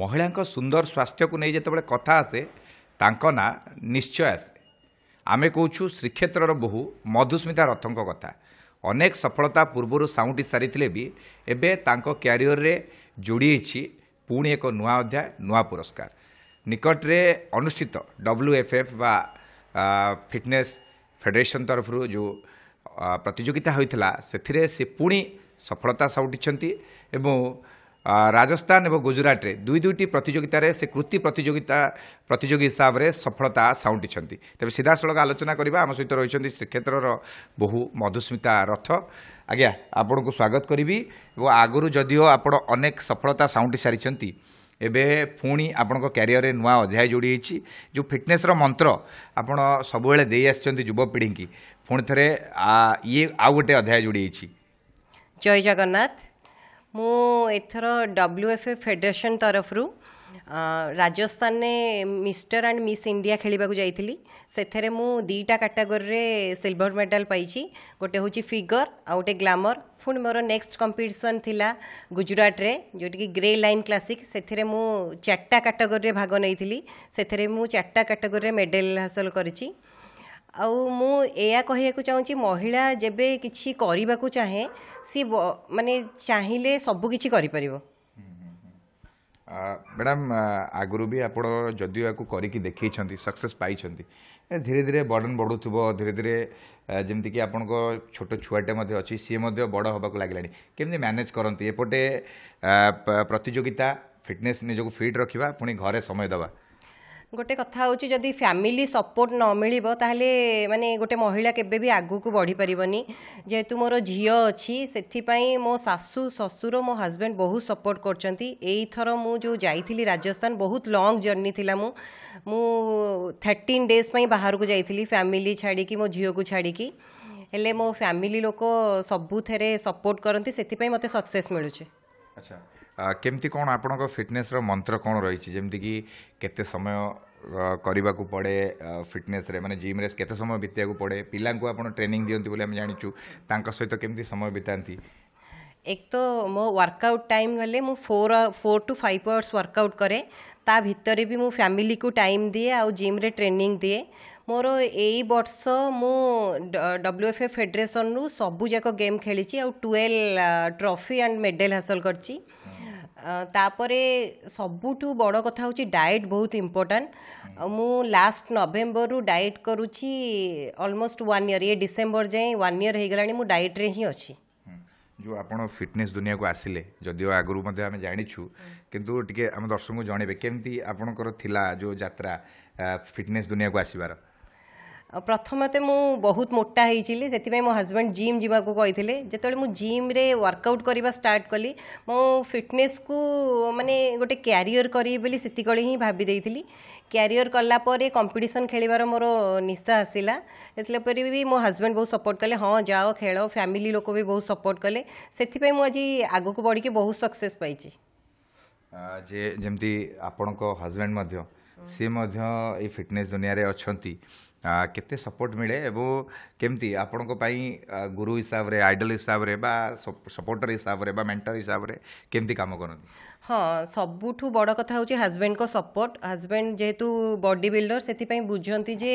ମହିଳାଙ୍କ ସୁନ୍ଦର ସ୍ୱାସ୍ଥ୍ୟକୁ ନେଇ ଯେତେବେଳେ କଥା ଆସେ ତାଙ୍କ ନାଁ ନିଶ୍ଚୟ ଆସେ ଆମେ କହୁଛୁ ଶ୍ରୀକ୍ଷେତ୍ରର ବୋହୁ ମଧୁସ୍ମିତା ରଥଙ୍କ କଥା ଅନେକ ସଫଳତା ପୂର୍ବରୁ ସାଉଁଟି ସାରିଥିଲେ ବି ଏବେ ତାଙ୍କ କ୍ୟାରିୟରରେ ଯୋଡ଼ି ହୋଇଛି ପୁଣି ଏକ ନୂଆ ଅଧ୍ୟାୟ ନୂଆ ପୁରସ୍କାର ନିକଟରେ ଅନୁଷ୍ଠିତ ଡବ୍ଲ୍ୟୁ ଏଫ୍ ଏଫ୍ ବା ଫିଟନେସ୍ ଫେଡେରେସନ୍ ତରଫରୁ ଯେଉଁ ପ୍ରତିଯୋଗିତା ହୋଇଥିଲା ସେଥିରେ ସେ ପୁଣି ସଫଳତା ସାଉଁଟିଛନ୍ତି ଏବଂ ରାଜସ୍ଥାନ ଏବଂ ଗୁଜୁରାଟରେ ଦୁଇ ଦୁଇଟି ପ୍ରତିଯୋଗିତାରେ ସେ କୃତି ପ୍ରତିଯୋଗିତା ପ୍ରତିଯୋଗୀ ହିସାବରେ ସଫଳତା ସାଉଁଟିଛନ୍ତି ତେବେ ସିଧାସଳଖ ଆଲୋଚନା କରିବା ଆମ ସହିତ ରହିଛନ୍ତି ଶ୍ରୀକ୍ଷେତ୍ରର ବହୁ ମଧୁସ୍ମିତା ରଥ ଆଜ୍ଞା ଆପଣଙ୍କୁ ସ୍ୱାଗତ କରିବି ଏବଂ ଆଗରୁ ଯଦିଓ ଆପଣ ଅନେକ ସଫଳତା ସାଉଁଟି ସାରିଛନ୍ତି ଏବେ ପୁଣି ଆପଣଙ୍କ କ୍ୟାରିୟରରେ ନୂଆ ଅଧ୍ୟାୟ ଯୋଡ଼ି ହୋଇଛି ଯେଉଁ ଫିଟନେସ୍ର ମନ୍ତ୍ର ଆପଣ ସବୁବେଳେ ଦେଇ ଆସିଛନ୍ତି ଯୁବପିଢ଼ିଙ୍କି ପୁଣି ଥରେ ଇଏ ଆଉ ଗୋଟେ ଅଧ୍ୟାୟ ଯୋଡ଼ି ହୋଇଛି ଜୟ ଜଗନ୍ନାଥ ମୁଁ ଏଥର ଡବ୍ଲ୍ୟୁ ଏଫ୍ ଏ ଫେଡେରେସନ୍ ତରଫରୁ ରାଜସ୍ଥାନରେ ମିଷ୍ଟର ଆଣ୍ଡ ମିସ୍ ଇଣ୍ଡିଆ ଖେଳିବାକୁ ଯାଇଥିଲି ସେଥିରେ ମୁଁ ଦୁଇଟା କାଟାଗୋରିରେ ସିଲଭର ମେଡ଼ାଲ ପାଇଛି ଗୋଟେ ହେଉଛି ଫିଗର ଆଉ ଗୋଟେ ଗ୍ଲାମର ପୁଣି ମୋର ନେକ୍ସଟ କମ୍ପିଟିସନ୍ ଥିଲା ଗୁଜୁରାଟରେ ଯେଉଁଠିକି ଗ୍ରେ ଲାଇନ୍ କ୍ଲାସିକ୍ ସେଥିରେ ମୁଁ ଚାରିଟା କାଟାଗୋରିରେ ଭାଗ ନେଇଥିଲି ସେଥିରେ ମୁଁ ଚାରିଟା କାଟାଗୋରିରେ ମେଡ଼େଲ ହାସଲ କରିଛି ଆଉ ମୁଁ ଏଇଆ କହିବାକୁ ଚାହୁଁଛି ମହିଳା ଯେବେ କିଛି କରିବାକୁ ଚାହେଁ ସିଏ ମାନେ ଚାହିଁଲେ ସବୁ କିଛି କରିପାରିବ ମ୍ୟାଡ଼ାମ୍ ଆଗରୁ ବି ଆପଣ ଯଦିଓ ୟାକୁ କରିକି ଦେଖେଇଛନ୍ତି ସକ୍ସେସ୍ ପାଇଛନ୍ତି ଧୀରେ ଧୀରେ ବର୍ଡ଼ନ୍ ବଢ଼ୁଥିବ ଧୀରେ ଧୀରେ ଯେମିତିକି ଆପଣଙ୍କ ଛୋଟ ଛୁଆଟେ ମଧ୍ୟ ଅଛି ସିଏ ମଧ୍ୟ ବଡ଼ ହେବାକୁ ଲାଗିଲାଣି କେମିତି ମ୍ୟାନେଜ୍ କରନ୍ତି ଏପଟେ ପ୍ରତିଯୋଗିତା ଫିଟନେସ୍ ନିଜକୁ ଫିଟ୍ ରଖିବା ପୁଣି ଘରେ ସମୟ ଦେବା ଗୋଟେ କଥା ହେଉଛି ଯଦି ଫ୍ୟାମିଲି ସପୋର୍ଟ ନ ମିଳିବ ତାହେଲେ ମାନେ ଗୋଟେ ମହିଳା କେବେ ବି ଆଗକୁ ବଢ଼ିପାରିବନି ଯେହେତୁ ମୋର ଝିଅ ଅଛି ସେଥିପାଇଁ ମୋ ଶାଶୁ ଶ୍ୱଶୁର ମୋ ହଜବେଣ୍ଡ ବହୁତ ସପୋର୍ଟ କରୁଛନ୍ତି ଏଇଥର ମୁଁ ଯେଉଁ ଯାଇଥିଲି ରାଜସ୍ଥାନ ବହୁତ ଲଙ୍ଗ୍ ଜର୍ଣ୍ଣି ଥିଲା ମୁଁ ମୁଁ ଥାର୍ଟିନ୍ ଡେଜ୍ ପାଇଁ ବାହାରକୁ ଯାଇଥିଲି ଫ୍ୟାମିଲି ଛାଡ଼ିକି ମୋ ଝିଅକୁ ଛାଡ଼ିକି ହେଲେ ମୋ ଫ୍ୟାମିଲି ଲୋକ ସବୁଥିରେ ସପୋର୍ଟ କରନ୍ତି ସେଥିପାଇଁ ମୋତେ ସକ୍ସେସ୍ ମିଳୁଛି ଆଚ୍ଛା କେମିତି କ'ଣ ଆପଣଙ୍କ ଫିଟନେସ୍ର ମନ୍ତ୍ର କ'ଣ ରହିଛି ଯେମିତିକି କେତେ ସମୟ କରିବାକୁ ପଡ଼େ ଫିଟନେସ୍ରେ ମାନେ ଜିମ୍ରେ କେତେ ସମୟ ବିତେଇବାକୁ ପଡ଼େ ପିଲାଙ୍କୁ ଆପଣ ଟ୍ରେନିଂ ଦିଅନ୍ତି ବୋଲି ଆମେ ଜାଣିଛୁ ତାଙ୍କ ସହିତ କେମିତି ସମୟ ବିତାନ୍ତି ଏକ ତ ମୋ ୱାର୍କଆଉଟ୍ ଟାଇମ୍ ଗଲେ ମୁଁ four four to five hours workout କରେ ତା ଭିତରେ ବି ମୁଁ ଫ୍ୟାମିଲିକୁ ଟାଇମ୍ ଦିଏ ଆଉ ଜିମ୍ରେ ଟ୍ରେନିଂ ଦିଏ ମୋର ଏଇ ବର୍ଷ ମୁଁ ଡବ୍ଲ୍ୟୁଏଫ୍ଏ ଫେଡେରେସନ୍ରୁ ସବୁଯାକ ଗେମ୍ ଖେଳିଛି ଆଉ ଟୁଏଲ୍ଭ ଟ୍ରଫି ଆଣ୍ଡ ମେଡ଼େଲ୍ ହାସଲ କରିଛି ତାପରେ ସବୁଠୁ ବଡ଼ କଥା ହେଉଛି ଡାଏଟ୍ ବହୁତ ଇମ୍ପୋର୍ଟାଣ୍ଟ ମୁଁ ଲାଷ୍ଟ ନଭେମ୍ବରରୁ ଡାଏଟ୍ କରୁଛି ଅଲମୋଷ୍ଟ ୱାନ୍ ଇୟର୍ ଏ ଡିସେମ୍ବର ଯାଏଁ ୱାନ୍ ଇୟର୍ ହୋଇଗଲାଣି ମୁଁ ଡାଏଟ୍ରେ ହିଁ ଅଛି ଯେଉଁ ଆପଣ ଫିଟନେସ୍ ଦୁନିଆକୁ ଆସିଲେ ଯଦିଓ ଆଗରୁ ମଧ୍ୟ ଆମେ ଜାଣିଛୁ କିନ୍ତୁ ଟିକେ ଆମ ଦର୍ଶକଙ୍କୁ ଜଣେଇବେ କେମିତି ଆପଣଙ୍କର ଥିଲା ଯେଉଁ ଯାତ୍ରା ଫିଟନେସ୍ ଦୁନିଆକୁ ଆସିବାର ପ୍ରଥମେ ତ ମୁଁ ବହୁତ ମୋଟା ହେଇଥିଲି ସେଥିପାଇଁ ମୋ ହଜବ୍ୟାଣ୍ଡ ଜିମ୍ ଯିବାକୁ କହିଥିଲେ ଯେତେବେଳେ ମୁଁ ଜିମ୍ରେ ୱାର୍କଆଉଟ୍ କରିବା ଷ୍ଟାର୍ଟ କଲି ମୁଁ ଫିଟନେସ୍କୁ ମାନେ ଗୋଟେ କ୍ୟାରିୟର୍ କରିବି ବୋଲି ସେତିକବେଳେ ହିଁ ଭାବି ଦେଇଥିଲି କ୍ୟାରିୟର୍ କଲା ପରେ କମ୍ପିଟିସନ୍ ଖେଳିବାର ମୋର ନିଶା ଆସିଲା ସେଥିଲା ପରେ ବି ମୋ ହଜବ୍ୟାଣ୍ଡ ବହୁତ ସପୋର୍ଟ କଲେ ହଁ ଯାଅ ଖେଳ ଫ୍ୟାମିଲି ଲୋକ ବି ବହୁତ ସପୋର୍ଟ କଲେ ସେଥିପାଇଁ ମୁଁ ଆଜି ଆଗକୁ ବଢ଼ିକି ବହୁତ ସକ୍ସେସ୍ ପାଇଛି ଯେ ଯେମିତି ଆପଣଙ୍କ ହଜବ୍ୟାଣ୍ଡ ମଧ୍ୟ ସିଏ ମଧ୍ୟ ଏଇ ଫିଟନେସ୍ ଦୁନିଆରେ ଅଛନ୍ତି କେତେ ସପୋର୍ଟ ମିଳେ ଏବଂ କେମିତି ଆପଣଙ୍କ ପାଇଁ ଗୁରୁ ହିସାବରେ ଆଇଡଲ୍ ହିସାବରେ ବା ସପୋର୍ଟର ହିସାବରେ ବା ମେଣ୍ଟର ହିସାବରେ କେମିତି କାମ କରନ୍ତି ହଁ ସବୁଠୁ ବଡ଼ କଥା ହେଉଛି ହଜବେଣ୍ଡଙ୍କ ସପୋର୍ଟ ହଜବେଣ୍ଡ ଯେହେତୁ ବଡି ବିଲ୍ଡର ସେଥିପାଇଁ ବୁଝନ୍ତି ଯେ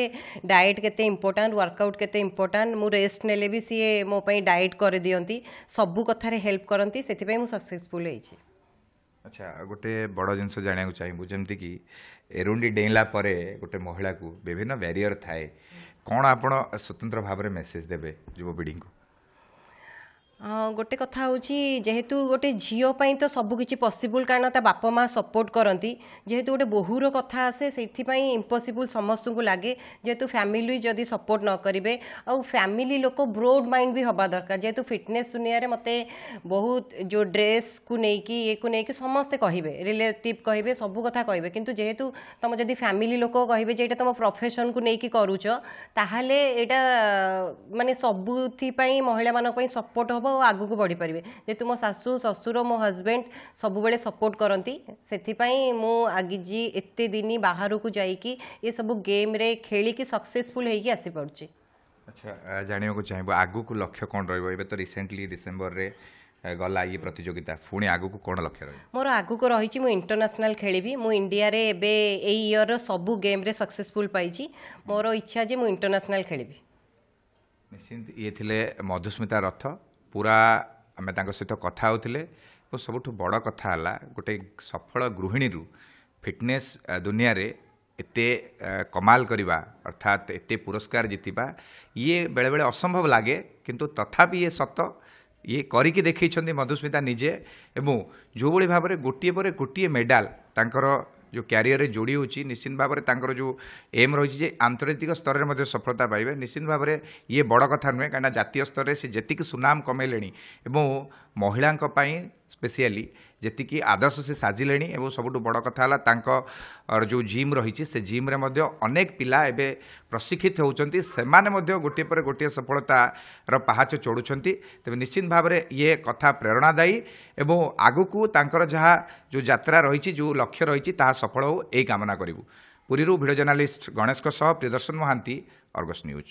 ଡାଏଟ୍ କେତେ ଇମ୍ପୋର୍ଟାଣ୍ଟ ୱାର୍କଆଉଟ୍ କେତେ ଇମ୍ପୋର୍ଟାଣ୍ଟ ମୁଁ ରେଷ୍ଟ ନେଲେ ବି ସିଏ ମୋ ପାଇଁ ଡାଏଟ୍ କରିଦିଅନ୍ତି ସବୁ କଥାରେ ହେଲ୍ପ କରନ୍ତି ସେଥିପାଇଁ ମୁଁ ସକ୍ସେସ୍ଫୁଲ୍ ହେଇଛି अच्छा गोटे बड़ जिन जाना चाहिए जमीक एरुंडी डेला गोटे महिला को विभिन्न बारियर थाए हम्म। कौन आप स्वतंत्र भाव में मेसेज देवे युवपीढ़ी को ଗୋଟେ କଥା ହେଉଛି ଯେହେତୁ ଗୋଟେ ଝିଅ ପାଇଁ ତ ସବୁକିଛି ପସିବୁଲ୍ କାରଣ ତା ବାପା ମାଆ ସପୋର୍ଟ କରନ୍ତି ଯେହେତୁ ଗୋଟେ ବୋହୂର କଥା ଆସେ ସେଥିପାଇଁ ଇମ୍ପସିବୁଲ୍ ସମସ୍ତଙ୍କୁ ଲାଗେ ଯେହେତୁ ଫ୍ୟାମିଲି ଯଦି ସପୋର୍ଟ ନ କରିବେ ଆଉ ଫ୍ୟାମିଲି ଲୋକ ବ୍ରୋଡ଼ ମାଇଣ୍ଡ ବି ହେବା ଦରକାର ଯେହେତୁ ଫିଟନେସ୍ ଦୁନିଆରେ ମୋତେ ବହୁତ ଯେଉଁ ଡ୍ରେସ୍କୁ ନେଇକି ଇଏକୁ ନେଇକି ସମସ୍ତେ କହିବେ ରିଲେଟିଭ୍ କହିବେ ସବୁ କଥା କହିବେ କିନ୍ତୁ ଯେହେତୁ ତୁମ ଯଦି ଫ୍ୟାମିଲି ଲୋକ କହିବେ ଯେ ଏଇଟା ତୁମ ପ୍ରଫେସନ୍କୁ ନେଇକି କରୁଛ ତାହେଲେ ଏଇଟା ମାନେ ସବୁଥିପାଇଁ ମହିଳାମାନଙ୍କ ପାଇଁ ସପୋର୍ଟ ହେବ ଓ ଆଗକୁ ବଢ଼ିପାରିବେ ଯେହେତୁ ମୋ ଶାଶୁ ଶ୍ୱଶୁର ମୋ ହଜବେଣ୍ଡ ସବୁବେଳେ ସପୋର୍ଟ କରନ୍ତି ସେଥିପାଇଁ ମୁଁ ଆଗିଜି ଏତେ ଦିନ ବାହାରକୁ ଯାଇକି ଏସବୁ ଗେମ୍ରେ ଖେଳିକି ସକ୍ସେସ୍ଫୁଲ୍ ହେଇକି ଆସିପାରୁଛି ଆଚ୍ଛା ଜାଣିବାକୁ ଚାହିଁବ ଆଗକୁ ଲକ୍ଷ୍ୟ କ'ଣ ରହିବ ଏବେ ତ ରିସେଣ୍ଟଲି ଡିସେମ୍ବରରେ ଗଲା ଇଏ ପ୍ରତିଯୋଗିତା ପୁଣି ଆଗକୁ କ'ଣ ଲକ୍ଷ୍ୟ ରହିବ ମୋର ଆଗକୁ ରହିଛି ମୁଁ ଇଣ୍ଟରନ୍ୟାସନାଲ୍ ଖେଳିବି ମୁଁ ଇଣ୍ଡିଆରେ ଏବେ ଏଇ ଇୟର୍ର ସବୁ ଗେମ୍ରେ ସକ୍ସେସ୍ଫୁଲ୍ ପାଇଛି ମୋର ଇଚ୍ଛା ଯେ ମୁଁ ଇଣ୍ଟରନ୍ୟାସନାଲ୍ ଖେଳିବି ନିଶ୍ଚିନ୍ତ ଇଏ ଥିଲେ ମଧୁସ୍ମିତା ରଥ ପୁରା ଆମେ ତାଙ୍କ ସହିତ କଥା ହେଉଥିଲେ ଏବଂ ସବୁଠୁ ବଡ଼ କଥା ହେଲା ଗୋଟେ ସଫଳ ଗୃହିଣୀରୁ ଫିଟନେସ୍ ଦୁନିଆରେ ଏତେ କମାଲ କରିବା ଅର୍ଥାତ୍ ଏତେ ପୁରସ୍କାର ଜିତିବା ଇଏ ବେଳେବେଳେ ଅସମ୍ଭବ ଲାଗେ କିନ୍ତୁ ତଥାପି ଇଏ ସତ ଇଏ କରିକି ଦେଖାଇଛନ୍ତି ମଧୁସ୍ମିତା ନିଜେ ଏବଂ ଯେଉଁଭଳି ଭାବରେ ଗୋଟିଏ ପରେ ଗୋଟିଏ ମେଡ଼ାଲ ତାଙ୍କର ଯେଉଁ କ୍ୟାରିୟରରେ ଯୋଡ଼ି ହେଉଛି ନିଶ୍ଚିନ୍ତ ଭାବରେ ତାଙ୍କର ଯେଉଁ ଏମ୍ ରହିଛି ଯେ ଆନ୍ତର୍ଜାତିକ ସ୍ତରରେ ମଧ୍ୟ ସଫଳତା ପାଇବେ ନିଶ୍ଚିନ୍ତ ଭାବରେ ଇଏ ବଡ଼ କଥା ନୁହେଁ କାହିଁକିନା ଜାତୀୟ ସ୍ତରରେ ସେ ଯେତିକି ସୁନାମ କମେଇଲେଣି ଏବଂ ମହିଳାଙ୍କ ପାଇଁ ସ୍ପେସିଆଲି ଯେତିକି ଆଦର୍ଶ ସେ ସାଜିଲେଣି ଏବଂ ସବୁଠୁ ବଡ଼ କଥା ହେଲା ତାଙ୍କର ଯେଉଁ ଜିମ୍ ରହିଛି ସେ ଜିମ୍ରେ ମଧ୍ୟ ଅନେକ ପିଲା ଏବେ ପ୍ରଶିକ୍ଷିତ ହେଉଛନ୍ତି ସେମାନେ ମଧ୍ୟ ଗୋଟିଏ ପରେ ଗୋଟିଏ ସଫଳତାର ପାହାଚ ଚଢ଼ୁଛନ୍ତି ତେବେ ନିଶ୍ଚିତ ଭାବରେ ଇଏ କଥା ପ୍ରେରଣାଦାୟୀ ଏବଂ ଆଗକୁ ତାଙ୍କର ଯାହା ଯେଉଁ ଯାତ୍ରା ରହିଛି ଯେଉଁ ଲକ୍ଷ୍ୟ ରହିଛି ତାହା ସଫଳ ହେଉ ଏଇ କାମନା କରିବୁ ପୁରୀରୁ ଭିଡ଼ିଓ ଜର୍ଣ୍ଣାଲିଷ୍ଟ ଗଣେଶଙ୍କ ସହ ପ୍ରିୟଦର୍ଶନ ମହାନ୍ତି ଅର୍ଗସ୍ ନ୍ୟୁଜ୍